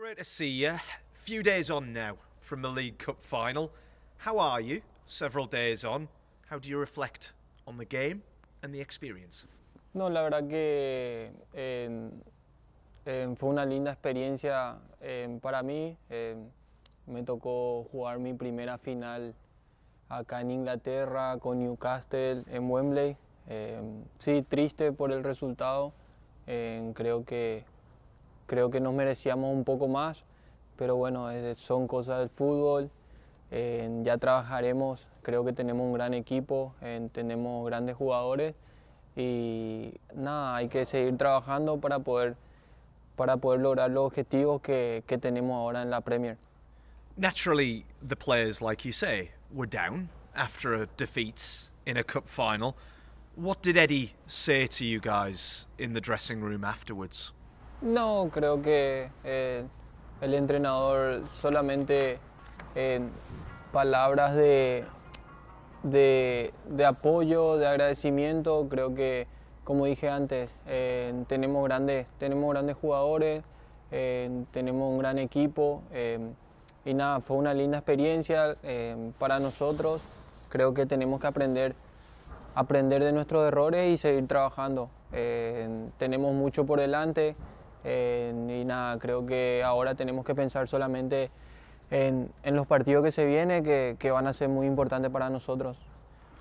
Great to see you. Few days on now from the League Cup final. How are you? Several days on. How do you reflect on the game and the experience? No, la verdad que eh, eh, fue una linda experiencia eh, para mí. me tocó jugar mi primera final acá en Inglaterra con Newcastle en Wembley. sí, triste por el resultado. creo que creo que nos merecíamos un poco más, pero bueno, son cosas del fútbol. Eh, ya trabajaremos, creo que tenemos un gran equipo, eh, tenemos grandes jugadores y nada, hay que seguir trabajando para poder, para poder lograr los objetivos que, que tenemos ahora en la Premier. Naturally, the players, like you say, were down after a defeat in a cup final. What did Eddie say to you guys in the dressing room afterwards? No, creo que eh, el entrenador solamente eh, palabras de, apoyo, de agradecimiento. Creo que, como dije antes, eh, tenemos, grandes, tenemos grandes jugadores, tenemos un gran equipo. y nada, fue una linda experiencia para nosotros. Creo que tenemos que aprender, aprender de nuestros errores y seguir trabajando. tenemos mucho por delante. Eh, y nada, creo que ahora tenemos que pensar solamente en, en los partidos que se vienen, que, que van a ser muy importantes para nosotros.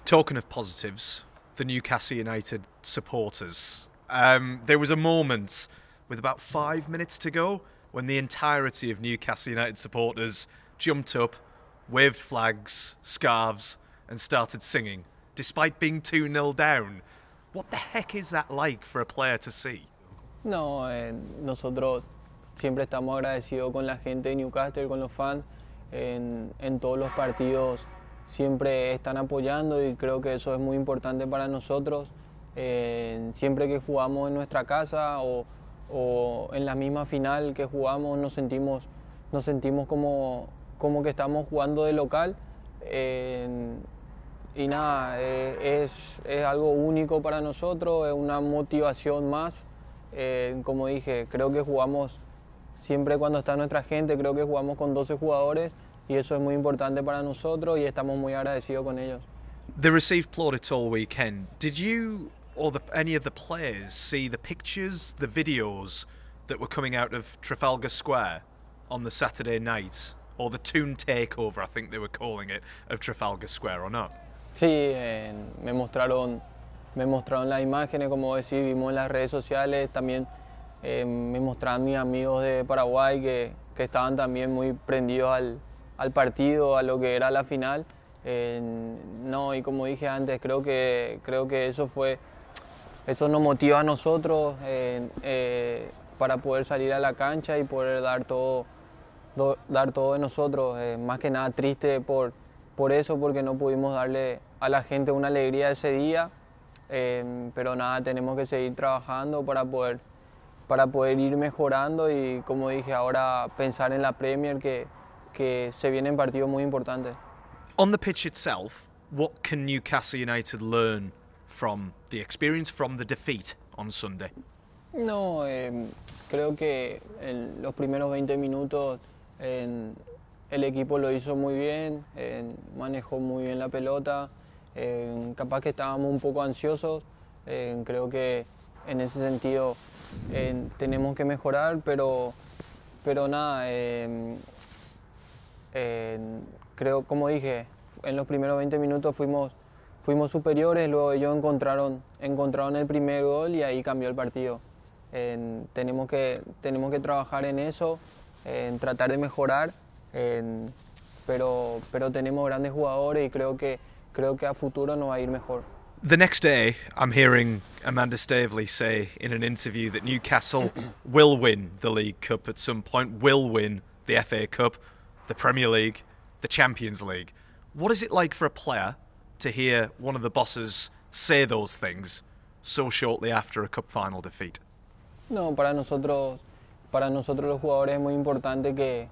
Talking of positives, the Newcastle United supporters. Um, there was a moment with about five minutes to go when the entirety of Newcastle United supporters jumped up, waved flags, scarves, and started singing, despite being 2 0 down. What the heck is that like for a player to see? No, eh, nosotros siempre estamos agradecidos con la gente de Newcastle, con los fans. En, todos los partidos siempre están apoyando y creo que eso es muy importante para nosotros. siempre que jugamos en nuestra casa o, en la misma final que jugamos nos sentimos, nos sentimos como, que estamos jugando de local. y nada, eh, es, es algo único para nosotros, es una motivación más eh, como dije, creo que jugamos siempre cuando está nuestra gente, creo que jugamos con 12 jugadores y eso es muy importante para nosotros y estamos muy agradecidos con ellos. They received plaudits all weekend. Did you or any of the players see the pictures, the videos that were coming out of Trafalgar Square on the Saturday night, or the Toon Takeover, I think they were calling it, of Trafalgar Square, or not? Sí, eh, me mostraron me mostraron las imágenes, como decís, vimos en las redes sociales, también em, me mostraron mis amigos de Paraguay que, estaban también muy prendidos al, partido, a lo que era la final. no, y como dije antes, creo que, creo que eso fue, eso nos motiva a nosotros eh, para poder salir a la cancha y poder dar todo, dar todo de nosotros. Eh, más que nada triste por, por eso, porque no pudimos darle a la gente una alegría ese día Em, pero nada, tenemos que seguir trabajando para poder, para poder ir mejorando y como dije ahora pensar en la Premier que, se viene en partidos muy importante. On the pitch itself, what can Newcastle United learn from the experience from the defeat on Sunday? No, em, creo que en los primeros 20 minutos em, el equipo lo hizo muy bien, manejó muy bien la pelota capaz que estábamos un poco ansiosos, creo que en ese sentido tenemos que mejorar, pero, pero nada, creo, como dije, en los primeros 20 minutos fuimos, fuimos superiores, luego ellos encontraron, encontraron el primer gol y ahí cambió el partido. tenemos, que, tenemos que trabajar en eso, en tratar de mejorar, pero, pero tenemos grandes jugadores y creo que creo que a futuro no va a ir mejor. The next day, I'm hearing Amanda Staveley say in an interview that Newcastle will win the League Cup at some point, will win the FA Cup, the Premier League, the Champions League. What is it like for a player to hear one of the bosses say those things so shortly after a cup final defeat? No, para nosotros, para nosotros los jugadores es muy importante que,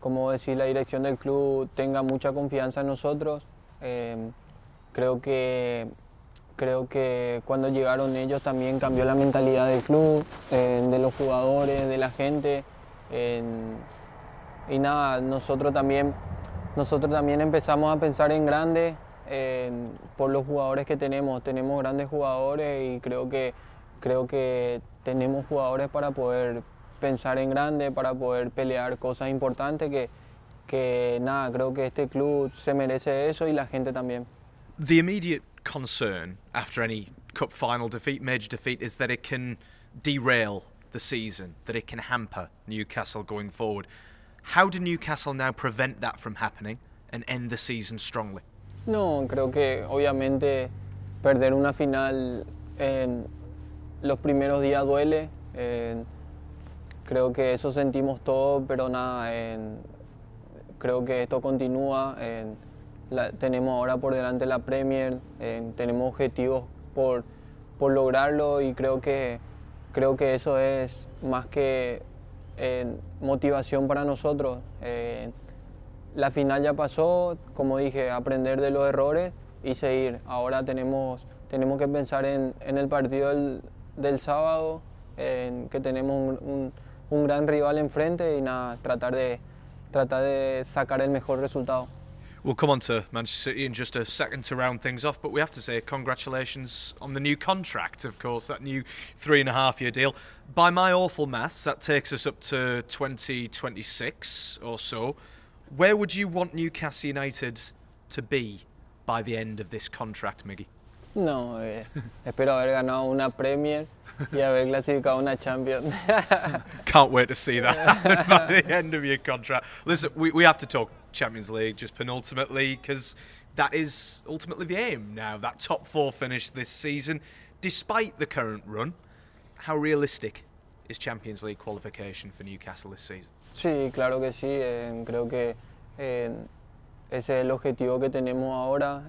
como decir, la dirección del club tenga mucha confianza en nosotros. Eh, Creo que, creo que cuando llegaron ellos también cambió la mentalidad del club, eh, de los jugadores, de la gente. y nada, nosotros también, nosotros también empezamos a pensar en grande por los jugadores que tenemos. Tenemos grandes jugadores y creo que, creo que tenemos jugadores para poder pensar en grande, para poder pelear cosas importantes que, que nada, creo que este club se merece eso y la gente también. the immediate concern after any cup final defeat, major defeat, is that it can derail the season, that it can hamper Newcastle going forward. How do Newcastle now prevent that from happening and end the season strongly? No, creo que obviamente perder una final en los primeros días duele. Eh, creo que eso sentimos todo, pero nada, eh, creo que esto continúa. Eh, tenemos ahora por delante la Premier, eh, tenemos objetivos por, lograrlo y creo que, creo que eso es más que eh, motivación para nosotros. Eh, la final ya pasó, como dije, aprender de los errores y seguir. Ahora tenemos, tenemos que pensar en, el partido del, sábado, en que tenemos un, un, gran rival enfrente y nada, tratar de, tratar de sacar el mejor resultado. We'll come on to Manchester City in just a second to round things off, but we have to say congratulations on the new contract, of course, that new three and a half year deal. By my awful maths, that takes us up to 2026 or so. Where would you want Newcastle United to be by the end of this contract, Miggy? No, eh, espero haber ganado una Premier y haber clasificado una Champions. Can't wait to see that by the end of your contract. Listen, we, we have to talk Champions League, just penultimately, because that is ultimately the aim now. That top four finish this season, despite the current run, how realistic is Champions League qualification for Newcastle this season? Sí, claro que sí. creo que ese es el objetivo que tenemos ahora.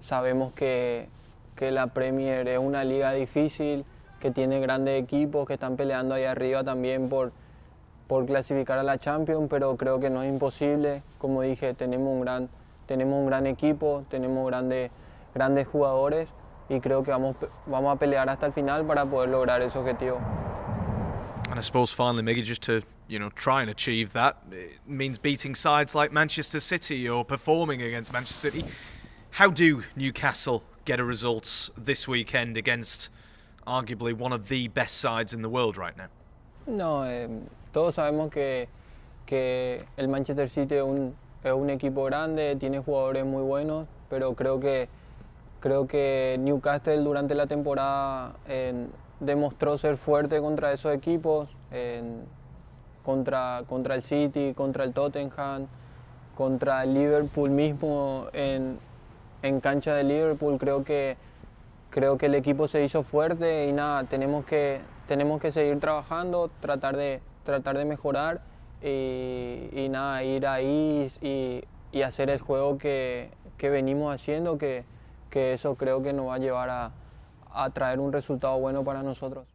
sabemos que, que la Premier es una liga difícil, que tiene grandes equipos que están peleando ahí arriba también por por clasificar a la Champions, pero creo que no es imposible. Como dije, tenemos un gran, tenemos un gran equipo, tenemos grandes, grandes jugadores y creo que vamos, vamos a pelear hasta el final para poder lograr ese objetivo. And I suppose finally, Miggy, just to you know try and achieve that it means beating sides like Manchester City or performing against Manchester City. How do Newcastle get a result this weekend against arguably one of the best sides in the world right now? No, em, todos sabemos que, el Manchester City es un, equipo grande, tiene jugadores muy buenos, pero creo que, creo que Newcastle durante la temporada demostró ser fuerte contra esos equipos, contra, contra el City, contra el Tottenham, contra el Liverpool mismo en, en cancha de Liverpool. Creo que, creo que el equipo se hizo fuerte y nada, tenemos que, tenemos que seguir trabajando, tratar de, tratar de mejorar eh, y, nada, ir ahí y, hacer el juego que, venimos haciendo, que, que, eso creo que nos va a llevar a traer un resultado bueno para nosotros.